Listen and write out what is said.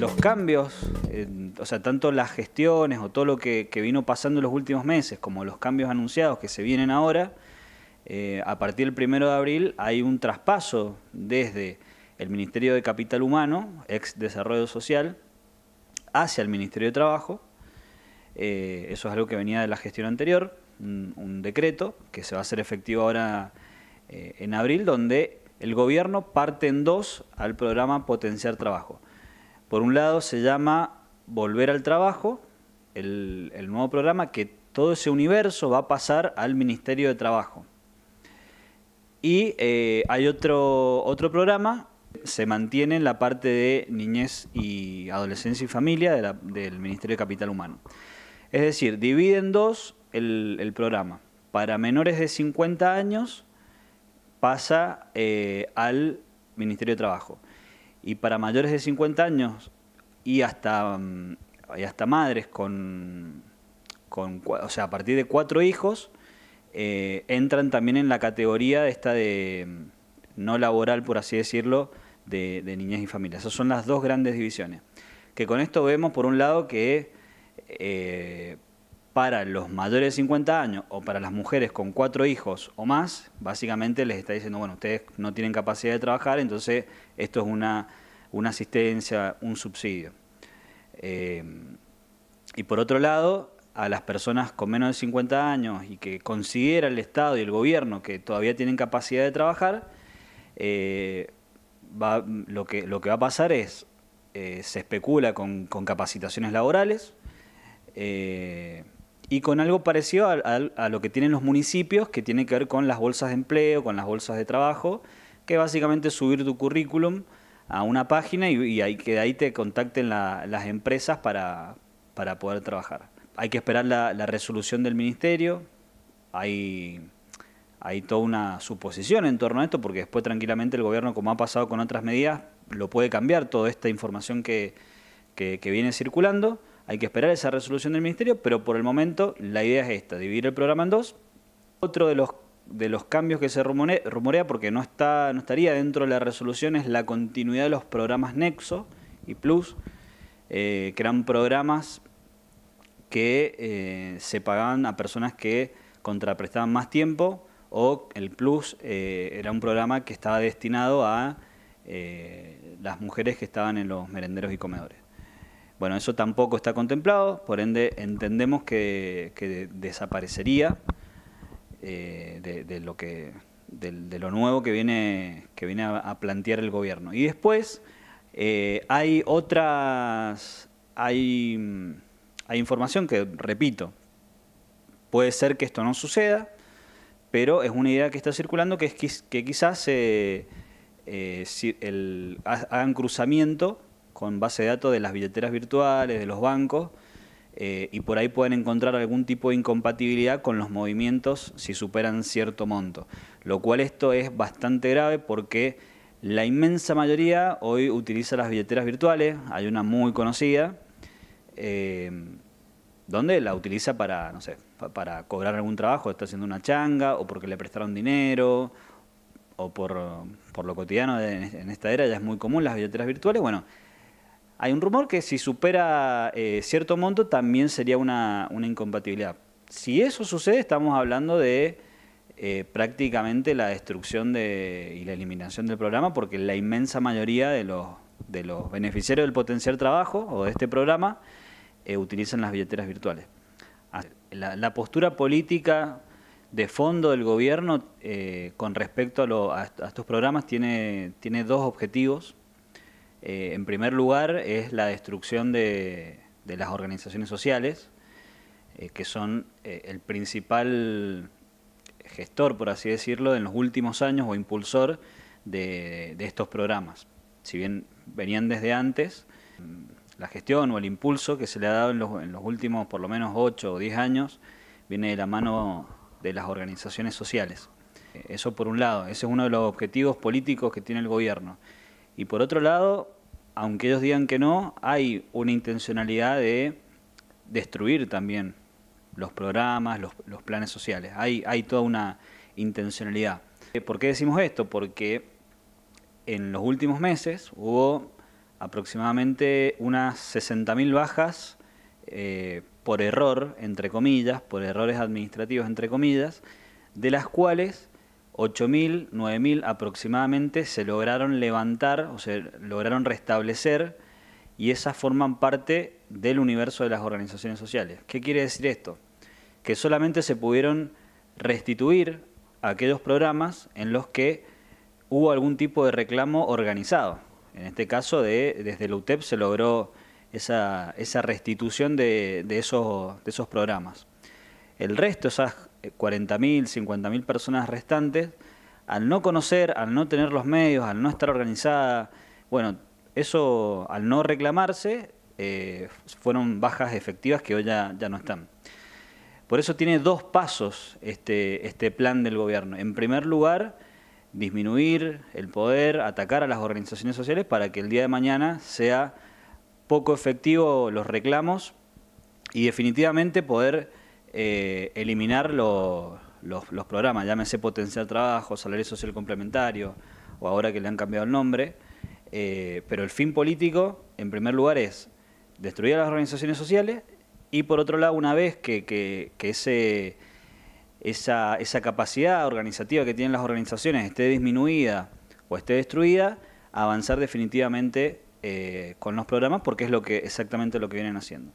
los cambios, o sea, tanto las gestiones o todo lo que, vino pasando en los últimos meses, como los cambios anunciados que se vienen ahora, eh, a partir del primero de abril hay un traspaso desde el Ministerio de Capital Humano, ex Desarrollo Social, hacia el Ministerio de Trabajo. Eh, eso es algo que venía de la gestión anterior, un decreto que se va a hacer efectivo ahora eh, en abril, donde el gobierno parte en dos al programa Potenciar Trabajo. Por un lado se llama Volver al Trabajo, el, nuevo programa que todo ese universo va a pasar al Ministerio de Trabajo. Y eh, hay otro, otro programa, se mantiene en la parte de niñez y adolescencia y familia del Ministerio de Capital Humano. Es decir, divide en dos el, programa. Para menores de 50 años pasa eh, al Ministerio de Trabajo. Y para mayores de 50 años y hasta, mm, hasta madres con, con, o sea, a partir de cuatro hijos, eh, entran también en la categoría esta de mm, no laboral, por así decirlo, de, niñas y familias. Esas son las dos grandes divisiones. Que con esto vemos, por un lado, que eh, para los mayores de 50 años o para las mujeres con cuatro hijos o más, básicamente les está diciendo, bueno, ustedes no tienen capacidad de trabajar, entonces esto es una, asistencia, un subsidio. Eh, y por otro lado, a las personas con menos de 50 años y que considera el Estado y el gobierno que todavía tienen capacidad de trabajar, eh, lo, que, lo que va a pasar es, eh, se especula con, capacitaciones laborales, y con algo parecido a, lo que tienen los municipios, que tiene que ver con las bolsas de empleo, con las bolsas de trabajo, que básicamente subir tu currículum a una página y, que de ahí te contacten las empresas para, poder trabajar. Hay que esperar la, resolución del ministerio, hay, hay toda una suposición en torno a esto, porque después tranquilamente el gobierno, como ha pasado con otras medidas, lo puede cambiar toda esta información que viene circulando. Hay que esperar esa resolución del Ministerio, pero por el momento la idea es esta, dividir el programa en dos. Otro de los, cambios que se rumorea, porque no, estaría dentro de la resolución, es la continuidad de los programas Nexo y Plus, eh, que eran programas que eh, se pagaban a personas que contraprestaban más tiempo o el Plus eh, era un programa que estaba destinado a las mujeres que estaban en los merenderos y comedores. Bueno, eso tampoco está contemplado, por ende entendemos que, desaparecería eh, de, lo que, de, lo nuevo que viene, que viene a, plantear el gobierno. Y después eh, hay otras, hay, información que, repito, puede ser que esto no suceda, pero es una idea que está circulando que, es, que quizás eh, hagan cruzamiento con base de datos de las billeteras virtuales, de los bancos, eh, y por ahí pueden encontrar algún tipo de incompatibilidad con los movimientos si superan cierto monto. Lo cual esto es bastante grave porque la inmensa mayoría hoy utiliza las billeteras virtuales, hay una muy conocida, eh, donde la utiliza para, no sé, para cobrar algún trabajo, está haciendo una changa o porque le prestaron dinero o por, lo cotidiano en esta era ya es muy común las billeteras virtuales. Bueno, hay un rumor que si supera eh, cierto monto también sería una, incompatibilidad. Si eso sucede, estamos hablando de eh, prácticamente la destrucción de, y la eliminación del programa, porque la inmensa mayoría de los, beneficiarios del potencial trabajo o de este programa eh, utilizan las billeteras virtuales. La, postura política de fondo del gobierno con respecto a, a estos programas tiene, tiene dos objetivos eh, en primer lugar, es la destrucción de, las organizaciones sociales, eh, que son eh, el principal gestor, por así decirlo, en los últimos años o impulsor de, estos programas. Si bien venían desde antes, mm, la gestión o el impulso que se le ha dado en los, en los últimos por lo menos 8 o 10 años viene de la mano de las organizaciones sociales. Eso por un lado, ese es uno de los objetivos políticos que tiene el gobierno. Y por otro lado, aunque ellos digan que no, hay una intencionalidad de destruir también los programas, los, planes sociales. Hay, toda una intencionalidad. Eh, ¿Por qué decimos esto? Porque en los últimos meses hubo aproximadamente unas 60.000 bajas eh, por error, entre comillas, por errores administrativos, entre comillas, de las cuales 8.000, 9.000 aproximadamente se lograron levantar, o se lograron restablecer, y esas forman parte del universo de las organizaciones sociales. ¿Qué quiere decir esto? Que solamente se pudieron restituir aquellos programas en los que hubo algún tipo de reclamo organizado. En este caso, de, desde el UTEP se logró esa, restitución de, esos, de esos programas. El resto, esas 40.000, eh, 50.000 personas restantes, al no conocer, al no tener los medios, al no estar organizada, bueno, eso al no reclamarse, eh, fueron bajas efectivas que hoy ya, ya, no están. Por eso tiene dos pasos este, este plan del gobierno. En primer lugar, disminuir el poder, atacar a las organizaciones sociales para que el día de mañana sea poco efectivo los reclamos y definitivamente poder eh, eliminar los, los, programas, llámese potencial trabajo, salario social complementario, o ahora que le han cambiado el nombre, eh, pero el fin político, en primer lugar, es destruir a las organizaciones sociales y, por otro lado, una vez que, ese, esa, capacidad organizativa que tienen las organizaciones esté disminuida o esté destruida, avanzar definitivamente eh, con los programas porque es lo que exactamente lo que vienen haciendo.